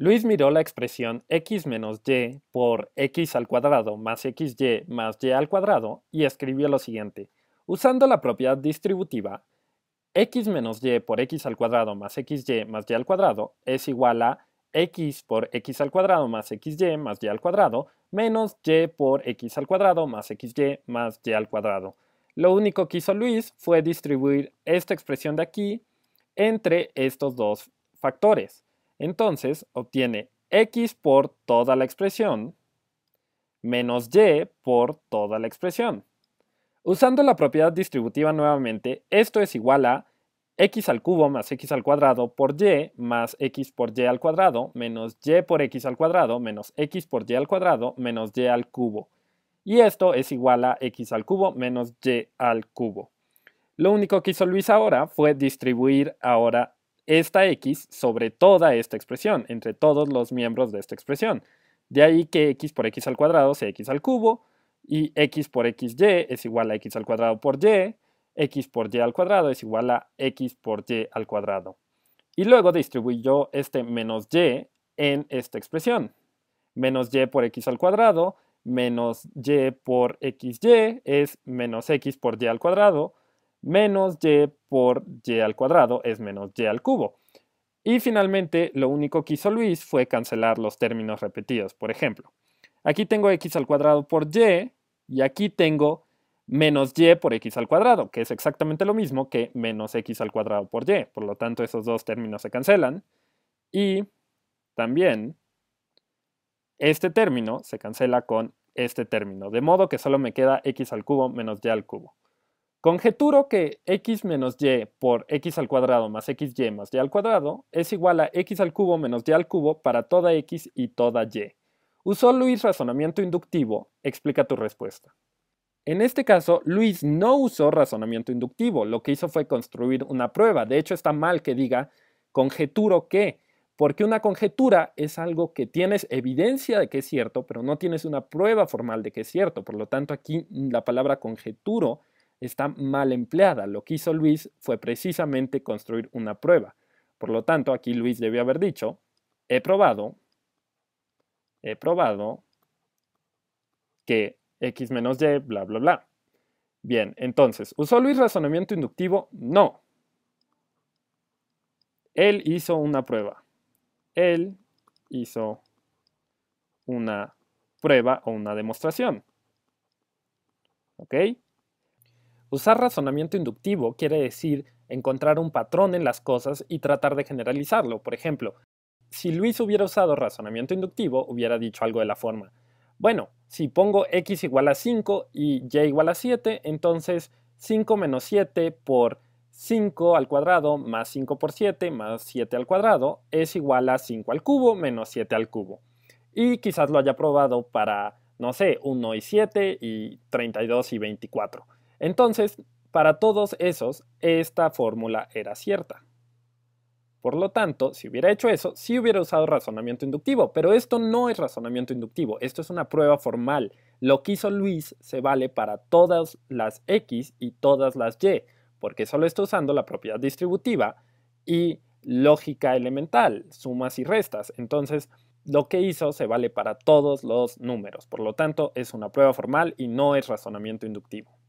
Luis miró la expresión x menos y por x al cuadrado más xy más y al cuadrado y escribió lo siguiente. Usando la propiedad distributiva, x menos y por x al cuadrado más xy más y al cuadrado es igual a x por x al cuadrado más xy más y al cuadrado menos y por x al cuadrado más xy más y al cuadrado. Lo único que hizo Luis fue distribuir esta expresión de aquí entre estos dos factores. Entonces obtiene x por toda la expresión menos y por toda la expresión. Usando la propiedad distributiva nuevamente, esto es igual a x al cubo más x al cuadrado por y más x por y al cuadrado menos y por x al cuadrado menos x por y al cuadrado menos y al cubo. Y esto es igual a x al cubo menos y al cubo. Lo único que hizo Luis ahora fue distribuir ahora esta x sobre toda esta expresión, entre todos los miembros de esta expresión. De ahí que x por x al cuadrado sea x al cubo, y x por xy es igual a x al cuadrado por y, x por y al cuadrado es igual a x por y al cuadrado. Y luego distribuyo este menos y en esta expresión. Menos y por x al cuadrado menos y por xy es menos x por y al cuadrado menos y por y al cuadrado es menos y al cubo. Y finalmente, lo único que hizo Luis fue cancelar los términos repetidos. Por ejemplo, aquí tengo x al cuadrado por y, y aquí tengo menos y por x al cuadrado, que es exactamente lo mismo que menos x al cuadrado por y. Por lo tanto, esos dos términos se cancelan. Y también este término se cancela con este término, de modo que solo me queda x al cubo menos y al cubo. Conjeturo que x menos y por x al cuadrado más xy más y al cuadrado es igual a x al cubo menos y al cubo para toda x y toda y. Usó Luis razonamiento inductivo, explica tu respuesta. En este caso, Luis no usó razonamiento inductivo, lo que hizo fue construir una prueba. De hecho, está mal que diga conjeturo que, porque una conjetura es algo que tienes evidencia de que es cierto, pero no tienes una prueba formal de que es cierto. Por lo tanto, aquí la palabra conjeturo está mal empleada. Lo que hizo Luis fue precisamente construir una prueba. Por lo tanto, aquí Luis debió haber dicho, he probado, he probado que x menos y, bla, bla, bla. Bien, entonces, ¿usó Luis razonamiento inductivo? No. Él hizo una prueba. Él hizo una prueba o una demostración. ¿Ok? Usar razonamiento inductivo quiere decir encontrar un patrón en las cosas y tratar de generalizarlo. Por ejemplo, si Luis hubiera usado razonamiento inductivo, hubiera dicho algo de la forma, bueno, si pongo x igual a 5 y y igual a 7, entonces 5 menos 7 por 5 al cuadrado más 5 por 7 más 7 al cuadrado es igual a 5 al cubo menos 7 al cubo. Y quizás lo haya probado para, no sé, 1 y 7 y 32 y 24. Entonces, para todos esos, esta fórmula era cierta. Por lo tanto, si hubiera hecho eso, sí hubiera usado razonamiento inductivo, pero esto no es razonamiento inductivo, esto es una prueba formal. Lo que hizo Luis se vale para todas las x y todas las y, porque solo está usando la propiedad distributiva y lógica elemental, sumas y restas. Entonces, lo que hizo se vale para todos los números, por lo tanto, es una prueba formal y no es razonamiento inductivo.